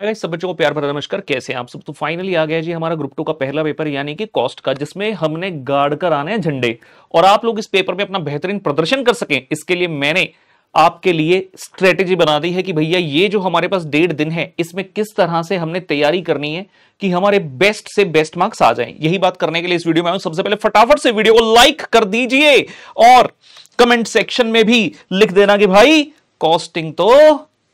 Hi guys सब बच्चों को प्यार भरा नमस्कार कैसे हैं आप सब तो फाइनली आ गया जी हमारा ग्रुप टू का पहला पेपर यानी कि कॉस्ट का जिसमें हमने गाड़ कर आने हैं झंडे और आप लोग इस पेपर में अपना बेहतरीन प्रदर्शन कर सकें इसके लिए मैंने आपके लिए स्ट्रेटेजी बना दी है कि भैया ये जो हमारे पास डेढ़ दिन है इसमें किस तरह से हमने तैयारी करनी है कि हमारे बेस्ट से बेस्ट मार्क्स आ जाएं यही बात करने के लिए इस वीडियो में सबसे पहले फटाफट से वीडियो को लाइक कर दीजिए और कमेंट सेक्शन में भी लिख देना कि भाई कॉस्टिंग तो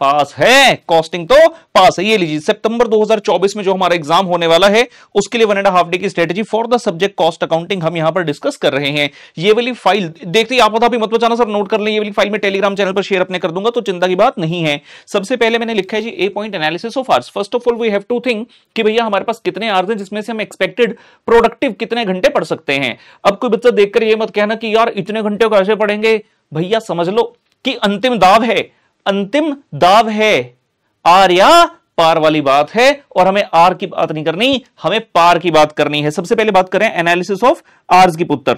पास है कॉस्टिंग तो पास है ये लीजिए सितंबर 2024 में जो हमारा एग्जाम होने वाला है उसके लिए वन एंड हाफ डे की strategy for the subject cost accounting हम यहां पर डिस्कस कर रहे हैं ये वाली फाइल देखते आप भी मत बचाना सर नोट कर लें ये वाली फाइल में टेलीग्राम चैनल पर शेयर अपने कर दूंगा तो चिंता की बात नहीं है सबसे पहले मैंने लिखा है जी a point analysis of ours first of all we have to think कि भैया हमारे पास कितने आर्स हैं जिसमें से हम एक्सपेक्टेड प्रोडक्टिव कितने घंटे पढ़ सकते हैं अब कोई बच्चा देखकर यह मत कहना कि यार इतने घंटे कैसे पढ़ेंगे भैया समझ लो कि अंतिम दाव है अंतिम दाव है आर या पार वाली बात है और हमें आर की बात नहीं करनी हमें पार की बात करनी है सबसे पहले बात करें एनालिसिस ऑफ आर्स की पुत्र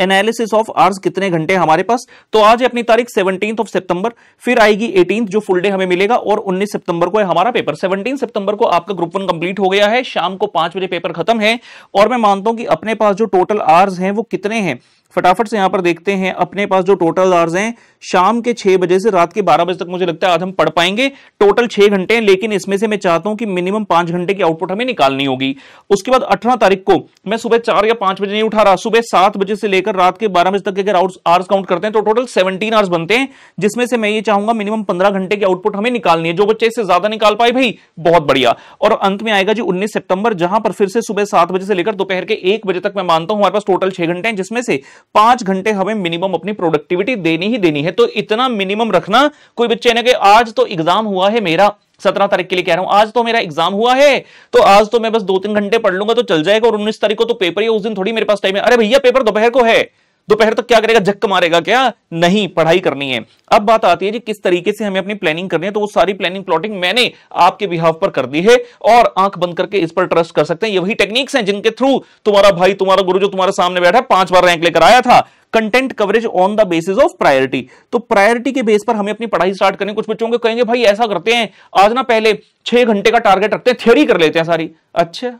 एनालिसिस ऑफ आर्स कितने घंटे हमारे पास तो आज अपनी तारीख सेवनटीन ऑफ सितंबर फिर आएगी एटीन जो फुल डे हमें मिलेगा और उन्नीस सितंबर को है हमारा पेपर सेवनटीन सितंबर को आपका ग्रुप वन कंप्लीट हो गया है शाम को पांच बजे पेपर खत्म है और मैं मानता हूं कि अपने पास जो टोटल आर्स हैं वो कितने हैं फटाफट से यहाँ पर देखते हैं अपने पास जो टोटल आर्स हैं शाम के छह बजे से रात के बारह बजे तक मुझे लगता है आज हम पढ़ पाएंगे टोटल छह घंटे हैं लेकिन इसमें से मैं चाहता हूं कि मिनिमम पांच घंटे की आउटपुट हमें निकालनी होगी उसके बाद अठारह तारीख को मैं सुबह चार या पांच बजे नहीं उठा रहा सुबह सात बजे से लेकर रात के बारह बजे तक अगर आवर्स काउंट करते हैं तो टोटल सेवनटीन आवर्स बनते हैं जिसमें से मैं ये चाहूंगा मिनिमम पंद्रह घंटे की आउटपुट हमें निकालनी है जो बच्चे इससे ज्यादा निकाल पाए भाई बहुत बढ़िया और अंत में आएगा जी उन्नीस सितंबर जहां पर फिर से सुबह सात बजे से लेकर दोपहर के एक बजे तक मैं मानता हूं हमारे पास टोटल छह घंटे हैं जिसमें से पांच घंटे हमें मिनिमम अपनी प्रोडक्टिविटी देनी ही देनी है तो इतना मिनिमम रखना कोई बच्चे ने कि आज तो एग्जाम हुआ है मेरा सत्रह तारीख के लिए कह रहा हूं आज तो मेरा एग्जाम हुआ है तो आज तो मैं बस दो तीन घंटे पढ़ लूंगा तो चल जाएगा और उन्नीस तारीख को तो पेपर ही उस दिन थोड़ी मेरे पास टाइम है अरे भैया पेपर दोपहर को है दोपहर तक क्या करेगा जक्क मारेगा क्या नहीं पढ़ाई करनी है अब बात आती है जी किस तरीके से हमें अपनी प्लानिंग करनी है तो वो सारी प्लानिंग प्लॉटिंग मैंने आपके बिहाव पर कर दी है और आंख बंद करके इस पर ट्रस्ट कर सकते हैं ये वही टेक्निक्स हैं जिनके थ्रू तुम्हारा भाई तुम्हारा गुरु जो तुम्हारे सामने बैठा है पांच बार रैंक लेकर आया था content coverage on the basis of priority तो प्रायोरिटी के बेस पर हमें अपनी पढ़ाई स्टार्ट करनी कुछ बच्चों को कहेंगे भाई ऐसा करते हैं आज ना पहले छह घंटे का टारगेट रखते हैं थ्योरी कर लेते हैं सारी अच्छा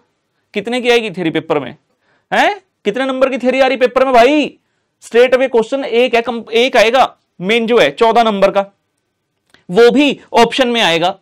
कितने की आएगी थ्योरी पेपर में है कितने नंबर की थ्योरी आ रही पेपर में भाई स्ट्रेट अवे क्वेश्चन एक है एक आएगा मेन जो है चौदह नंबर का वो भी ऑप्शन में आएगा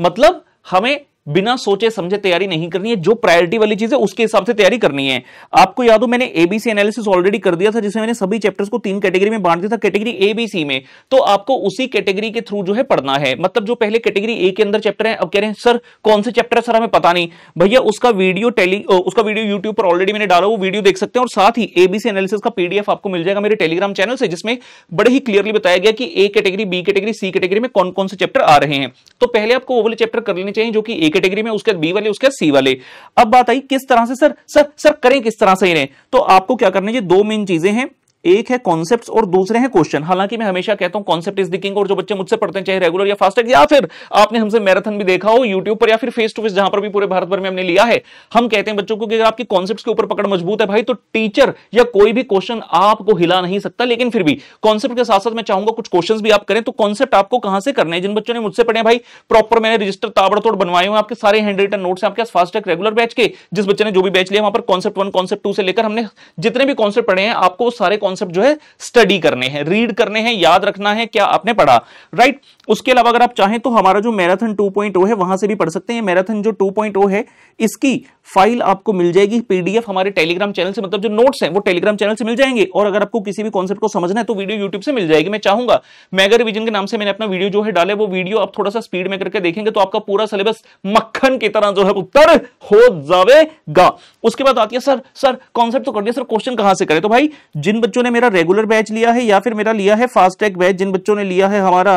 मतलब हमें बिना सोचे समझे तैयारी नहीं करनी है जो प्रायोरिटी वाली चीज है उसके हिसाब से तैयारी करनी है आपको याद हो मैंने एबीसी एनालिसिस ऑलरेडी कर दिया था जिसमें मैंने सभी चैप्टर्स को तीन कैटेगरी में बांट दिया था कैटेगरी ए सी में तो आपको उसी कैटेगरी के थ्रू जो है पढ़ना है मतलब जो पहले कैटेगरी ए के अंदर चैप्टर है अब कह रहे हैं सर कौन से चैप्टर है सर हमें पता नहीं भैया उसका वीडियो टेली उसका वीडियो यूट्यूब पर ऑलरेडी मैंने डाला वो वीडियो देख सकते हैं और साथ ही एबीसी एनालिसिस का पीडीएफ आपको मिल जाएगा मेरे टेलीग्राम चैनल से जिसमें बड़े ही क्लियरली बताया गया कि A category B category C category में कौन कौन से चैप्टर आ रहे हैं तो पहले आपको वो वाले चैप्टर कर लेने चाहिए जो कि ए कैटेगरी में उसके बी वाले उसके सी वाले अब बात आई किस तरह से सर सर सर करें किस तरह से इन्हें तो आपको क्या करना है ये दो मेन चीजें हैं एक है कॉन्सेप्ट और दूसरे हैं क्वेश्चन हालांकि मैं हमेशा कहता हूं कॉन्सेप्ट इज द किंग और जो बच्चे मुझसे पढ़ते हैं चाहे रेगुलर या फास्ट या फिर आपने हमसे मैराथन भी देखा हो यूट्यूब पर या फिर फेस टू फेस जहां पर भी पूरे भारत भर में हमने लिया है हम कहते हैं बच्चों को कि आपकी कॉन्सेप्ट के ऊपर पकड़ मजबूत है भाई तो टीचर या कोई भी क्वेश्चन आपको हिला नहीं सकता लेकिन फिर भी कॉन्सेप्ट के साथ साथ मैं चाहूंगा कुछ क्वेश्चन भी आप करें तो कॉन्सेप्ट आपको कहां से करने हैं जिन बच्चों ने मुझसे पढ़े भाई प्रॉपर मैंने रजिस्टर ताबड़तोड़ बनवाए हुए आपके सारे हैंड रिटन नोट्स आपके पास फास्टैग रेगुलर बैच के जिस बच्चे ने जो भी बैच लिया वहां पर कॉन्सेप्ट वन कॉन्सेप्ट टू से लेकर हमने जितने भी कॉन्सेप्ट पढ़े हैं आपको सारे कॉन्सेप्ट कॉन्सेप्ट जो है स्टडी करने हैं रीड करने हैं याद रखना है क्या आपने पढ़ा राइट right? उसके अलावा अगर आप चाहें तो हमारा जो मैराथन 2.0 है वहां से भी पढ़ सकते हैं मैराथन जो 2.0 है इसकी फाइल आपको मिल जाएगी पीडीएफ हमारे टेलीग्राम चैनल से मतलब जो नोट्स हैं वो टेलीग्राम चैनल से मिल जाएंगे और अगर आपको किसी भी कॉन्सेप्ट को समझना है तो वीडियो यूट्यूब से मिल जाएगी मैं चाहूंगा मैगर रिविजन के नाम से मैंने अपना वीडियो जो है डाले वो वीडियो आप थोड़ा सा स्पीड में करके देखेंगे तो आपका पूरा सिलेबस मक्खन की तरह जो है उत्तर हो जाएगा उसके बाद आती है सर सर कॉन्सेप्ट तो कर दिया सर क्वेश्चन कहां से करें तो भाई जिन बच्चों ने मेरा रेगुलर बैच लिया है या फिर मेरा लिया है फास्ट ट्रैक बैच जिन बच्चों ने लिया है हमारा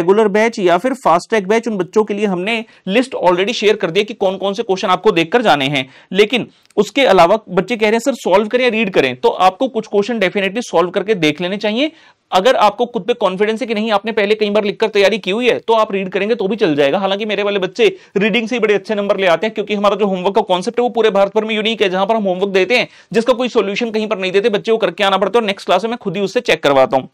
रेगुलर बैच या फिर फास्ट ट्रैक बैच उन बच्चों के लिए हमने लिस्ट ऑलरेडी शेयर कर दिया कि कौन कौन से क्वेश्चन आपको देखकर जाने हैं लेकिन उसके अलावा बच्चे कह रहे हैं सर सॉल्व करें या रीड करें तो आपको कुछ क्वेश्चन डेफिनेटली सॉल्व करके देख लेने चाहिए अगर आपको खुद पे कॉन्फिडेंस है कि नहीं आपने पहले कई बार लिखकर तैयारी की हुई है तो आप रीड करेंगे तो भी चल जाएगा हालांकि मेरे वाले बच्चे रीडिंग से ही बड़े अच्छे नंबर ले आते हैं क्योंकि हमारा जो होमवर्क का कॉन्सेप्ट है वो पूरे भारत भर में यूनिक है जहां पर हम होमवर्क देते हैं जिसका कोई सोल्यूशन कहीं पर नहीं देते बच्चे को करके आना पड़ता है और नेक्स्ट क्लास में खुद ही उससे चेक करवाता हूँ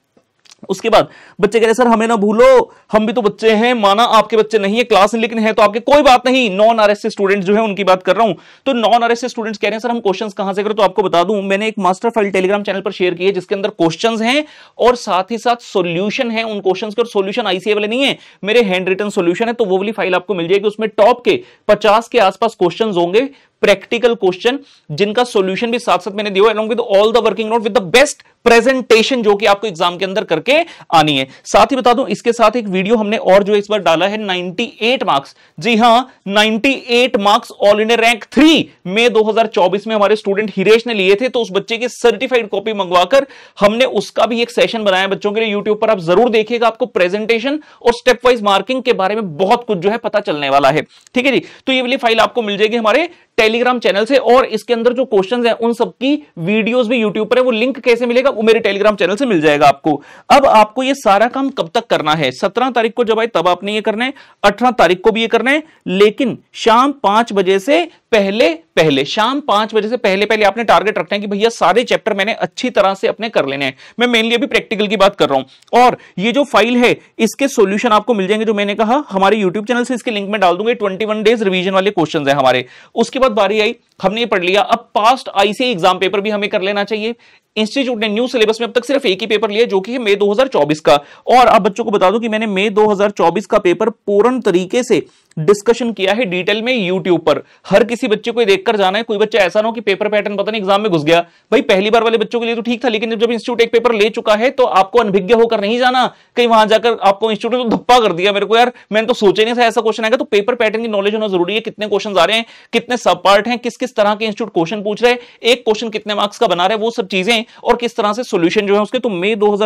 उसके बाद बच्चे कह रहे सर हमें ना भूलो हम भी तो बच्चे हैं माना आपके बच्चे नहीं है क्लास में लेकिन है तो आपके कोई बात नहीं नॉन आर स्टूडेंट जो है उनकी बात कर रहा हूं तो नॉन आर स्टूडेंट्स कह रहे हैं सर हम क्वेश्चंस कहां से करें तो आपको बता दूं मैंने एक मास्टर फाइल टेलीग्राम चैनल पर शेयर किया जिसके अंदर क्वेश्चन है और साथ ही साथ सोल्यूशन है उन क्वेश्चन के और सोल्यूशन आईसीए वाले नहीं है मेरे हैंड रिटन सोल्यूशन है तो वो वाली फाइल आपको मिल जाएगी उसमें टॉप के पचास के आसपास क्वेश्चन होंगे प्रैक्टिकल क्वेश्चन जिनका सॉल्यूशन भी साथ साथ मैंने दिया along with all the working note with the best presentation जो कि आपको एग्जाम के अंदर करके आनी है साथ ही बता दूं इसके साथ एक वीडियो हमने और जो इस बार डाला है 98 मार्क्स जी हां 98 marks all India rank three में 2024 में हमारे स्टूडेंट हिरेश ने लिए थे तो उस बच्चे की सर्टिफाइड कॉपी मंगवाकर हमने उसका भी एक सेशन बनाया बच्चों के लिए यूट्यूब पर आप जरूर देखिएगा आपको प्रेजेंटेशन और स्टेप वाइज मार्किंग के बारे में बहुत कुछ जो है पता चलने वाला है ठीक है जी तो ये वाली फाइल आपको मिल जाएगी हमारे टेलीग्राम चैनल से और इसके अंदर जो क्वेश्चन है उन सबकी वीडियोस भी यूट्यूब पर है वो लिंक कैसे मिलेगा वो मेरे टेलीग्राम चैनल से मिल जाएगा आपको अब आपको ये सारा काम कब तक करना है सत्रह तारीख को जब आए तब आपने ये करना है अठारह तारीख को भी ये करना है लेकिन शाम पांच बजे से पहले पहले शाम पांच बजे से पहले पहले आपने टारगेट रखना है कि भैया सारे चैप्टर मैंने अच्छी तरह से अपने कर लेने हैं मैं मेनली अभी प्रैक्टिकल की बात कर रहा हूं और ये जो फाइल है इसके सोल्यूशन आपको मिल जाएंगे जो मैंने कहा हमारे यूट्यूब चैनल से इसके लिंक में डाल दूंगे ट्वेंटी डेज रिविजन वाले क्वेश्चन है हमारे उसके बाद बारी आई हमने ये पढ़ लिया अब पास्ट आईसी एग्जाम पेपर भी हमें कर लेना चाहिए इंस्टीट्यूट ने न्यू सिलेबस में अब तक सिर्फ एक ही पेपर लिया जो कि है मई 2024 का और आप बच्चों को बता दूं कि मैंने मई 2024 का पेपर पूर्ण तरीके से डिस्कशन किया है डिटेल में यूट्यूब पर हर किसी बच्चे को देखकर जाना है कोई बच्चा ऐसा ना हो कि पेपर पैटर्न पता नहीं एग्जाम में घुस गया भाई पहली बार वाले बच्चों के लिए तो ठीक था लेकिन जब, इंस्टीट्यूट एक पेपर ले चुका है तो आपको अनभिज्ञ होकर नहीं जाना कहीं वहां जाकर आपको इंस्टीट्यूट तो धप्पा कर दिया मेरे को यार मैंने तो सोचे नहीं था ऐसा क्वेश्चन आएगा तो पेपर पैटर्न की नॉलेज होना जरूरी है कितने क्वेश्चन आ रहे हैं कितने सब पार्ट है किस किस तरह के इंस्टीट्यूट क्वेश्चन पूछ रहे हैं एक क्वेश्चन कितने मार्क्स का बना रहे वो सब चीजें और किस तरह से सोल्यूशन जो है उसके तो मई दो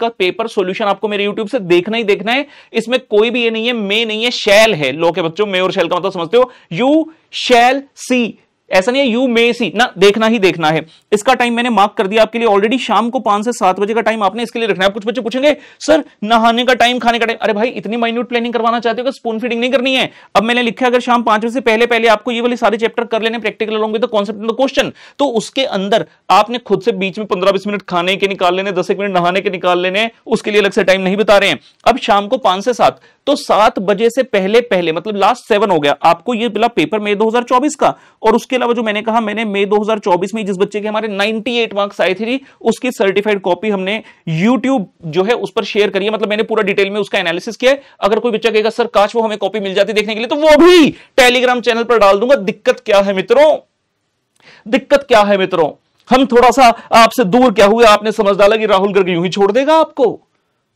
का पेपर सोल्यूशन आपको मेरे यूट्यूब से देखना ही देखना है इसमें कोई भी ये नहीं है मे नहीं है शैल है लोग के बच्चों मे और शैल का मतलब समझते हो यू शैल सी ऐसा नहीं है यू मे सी ना देखना ही देखना है इसका टाइम मैंने मार्क कर दिया आपके लिए ऑलरेडी शाम को पांच से सात बजे का टाइम आपने इसके लिए रखना है आप कुछ बच्चे पूछेंगे सर नहाने का टाइम खाने का टाइम अरे भाई इतनी माइन्यूट प्लानिंग करवाना चाहते हो कि स्पून फीडिंग नहीं करनी है अब मैंने लिखा अगर शाम पांच बजे से पहले पहले आपको ये वाले सारे चैप्टर कर लेने प्रैक्टिकल होंगे तो कॉन्सेप्ट तो क्वेश्चन तो उसके अंदर आपने खुद से बीच में पंद्रह बीस मिनट खाने के निकाल लेने दस एक मिनट नहाने के निकाल लेने उसके लिए अलग से टाइम नहीं बता रहे हैं अब शाम को पांच से सात तो सात बजे से पहले पहले मतलब लास्ट सेवन हो गया आपको ये मिला पेपर मई 2024 का और उसके अलावा जो मैंने कहा मैंने मई 2024 में जिस बच्चे के हमारे 98 मार्क्स आए थे उसकी सर्टिफाइड कॉपी हमने यूट्यूब जो है उस पर शेयर करी है मतलब मैंने पूरा डिटेल में उसका एनालिसिस किया है अगर कोई बच्चा कहेगा सर काश वो हमें कॉपी मिल जाती देखने के लिए तो वो भी टेलीग्राम चैनल पर डाल दूंगा दिक्कत क्या है मित्रों दिक्कत क्या है मित्रों हम थोड़ा सा आपसे दूर क्या हुए आपने समझ डाला कि राहुल गर्ग यूं ही छोड़ देगा आपको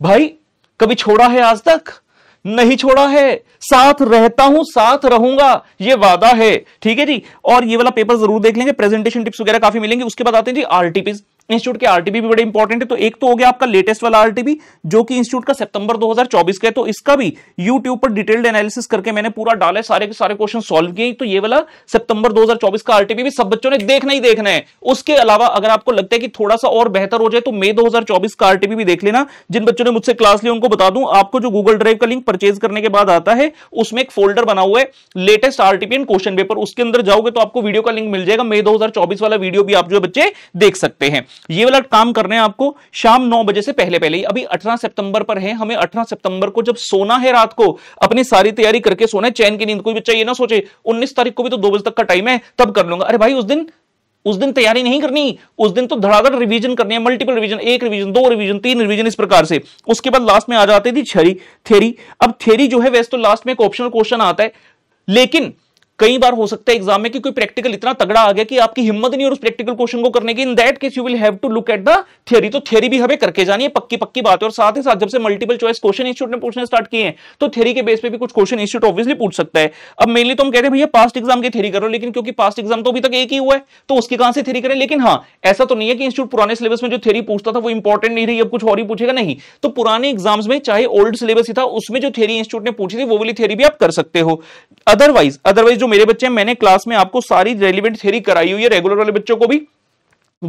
भाई कभी छोड़ा है आज तक नहीं छोड़ा है साथ रहता हूं साथ रहूंगा ये वादा है ठीक है जी और ये वाला पेपर जरूर देख लेंगे प्रेजेंटेशन टिप्स वगैरह काफी मिलेंगे उसके बाद आते हैं जी आरटीपीज इंस्टीट्यूट के आरटीबी भी बड़े इंपॉर्टेंट है तो एक तो हो गया आपका लेटेस्ट वाला आरटीबी जो कि इंस्टीट्यूट का सितंबर 2024 का है तो इसका भी यूट्यूब पर डिटेल्ड एनालिसिस करके मैंने पूरा डाले सारे के सारे क्वेश्चन सॉल्व किए तो ये वाला सितंबर 2024 का आरटीबी भी सब बच्चों ने देखना ही देखना है उसके अलावा अगर आपको लगता है कि थोड़ा सा और बेहतर हो जाए तो मे दो का आरटीबी भी देख लेना जिन बच्चों ने मुझसे क्लास लिया उनको बता दू आपको जो गूगल ड्राइव का लिंक परचेज करने के बाद आता है उसमें एक फोल्डर बना हुआ है latest RTP and question paper उसके अंदर जाओगे तो आपको वीडियो का लिंक मिल जाएगा मई 2024 वाला वीडियो भी आप जो बच्चे देख सकते हैं ये वाला काम करना है आपको शाम नौ बजे से पहले पहले अभी अठारह सितंबर पर है हमें अठारह सितंबर को जब सोना है रात को अपनी सारी तैयारी करके सोना है चैन की नींद कोई बच्चा ये ना सोचे उन्नीस तारीख को भी तो दो बजे तक का टाइम है तब कर लूंगा अरे भाई उस दिन उस दिन तैयारी नहीं करनी उस दिन तो धड़ाधड़ रिवीजन करनी है मल्टीपल रिवीजन एक रिवीजन दो रिवीजन तीन रिवीजन इस प्रकार से उसके बाद लास्ट में आ जाती थी छरी थेरी अब थेरी जो है वैसे तो लास्ट में एक ऑप्शनल क्वेश्चन आता है लेकिन कई बार हो सकता है एग्जाम में कि कोई प्रैक्टिकल इतना तगड़ा आ गया कि आपकी हिम्मत नहीं और उस प्रैक्टिकल क्वेश्चन को करने की in that case you will have to look at the theory तो थ्योरी भी हमें करके जानी है पक्की पक्की बात है और साथ ही साथ जब से मल्टीपल चॉइस क्वेश्चन इंस्टीट्यूट ने पूछने स्टार्ट किए हैं तो थ्योरी के बेस पे भी कुछ क्वेश्चन इंस्टीट्यूट ऑब्वियसली पूछ सकता है अब मेनली तो हम कह हैं भैया पास्ट एग्जाम की थ्योरी करो लेकिन क्योंकि पास्ट एग्जाम तो अभी तक एक ही हुआ है तो उसकी कहां से थ्योरी करें लेकिन हाँ ऐसा तो नहीं है कि इंस्टीट्यूट पुराने सिलेबस में जो थ्योरी पूछता था वो इंपॉर्टेंट नहीं रही अब कुछ और ही पूछेगा नहीं तो पुराने एग्जाम्स में चाहे ओल्ड सिलेबस ही था उसमें जो थ्योरी इंस्टीट्यूट ने पूछी थी वो वाली थ्योरी भी आप कर सकते हो अदरवाइज अदरवाइज जो मेरे बच्चे हैं मैंने क्लास में आपको सारी रेलिवेंट थ्योरी कराई हुई है रेगुलर वाले बच्चों को भी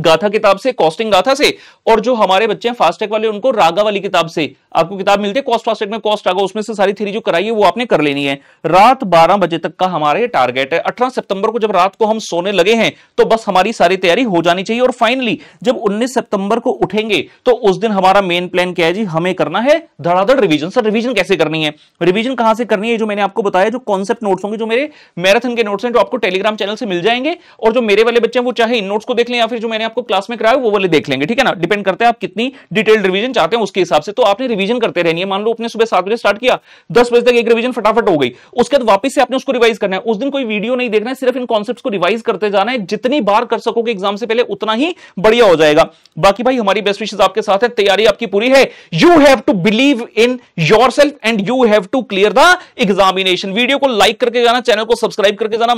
गाथा किताब से कॉस्टिंग गाथा से और जो हमारे बच्चे हैं फास्टैग वाले उनको रागा वाली किताब से आपको किताब मिलती है कॉस्ट फास्टैग में कॉस्ट रागा उसमें से सारी थ्री जो कराई है वो आपने कर लेनी है रात बारह बजे तक का हमारा ये टारगेट है अठारह सितंबर को जब रात को हम सोने लगे हैं तो बस हमारी सारी तैयारी हो जानी चाहिए और फाइनली जब उन्नीस सितंबर को उठेंगे तो उस दिन हमारा मेन प्लान क्या है जी हमें करना है धड़ाधड़ रिविजन सर रिविजन कैसे करनी है रिविजन कहां से करनी है जो मैंने आपको बताया जो कॉन्सेप्ट नोट्स होंगे जो मेरे मैराथन के नोट्स हैं जो आपको टेलीग्राम चैनल से मिल जाएंगे और जो मेरे वाले बच्चे हैं वो चाहे इन नोट्स को देख लें या फिर जो मैंने मैंने आपको क्लास में कराया वो वाले देख लेंगे ठीक है ना डिपेंड करते हैं आप कितनी डिटेल्ड रिवीजन चाहते हैं उसके हिसाब से तो आपने रिवीजन करते रहनी है मान लो आपने सुबह सात बजे स्टार्ट किया दस बजे तक एक रिवीजन फटाफट हो गई उसके बाद वापस से आपने उसको रिवाइज करना है उस दिन कोई वीडियो नहीं देखना है सिर्फ इन कॉन्सेप्ट को रिवाइज करते जाना है जितनी बार कर सकोगे एग्जाम से पहले उतना ही बढ़िया हो जाएगा बाकी भाई हमारी बेस्ट विशेष आपके साथ है तैयारी आपकी पूरी है you have to believe in your and you have to clear the examination video को लाइक करके जाना चैनल को सब्सक्राइब करके जाना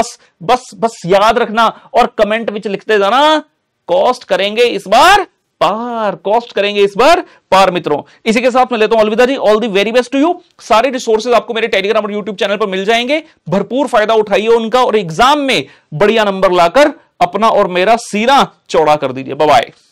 बस बस बस याद रखना और कमेंट में लिखते जाना कॉस्ट करेंगे इस बार पार कॉस्ट करेंगे इस बार पार मित्रों इसी के साथ मैं लेता हूं अलविदा जी all the very best to you सारे रिसोर्सेज आपको मेरे टेलीग्राम और यूट्यूब चैनल पर मिल जाएंगे भरपूर फायदा उठाइए उनका और एग्जाम में बढ़िया नंबर लाकर अपना और मेरा सीना चौड़ा कर दीजिए बाय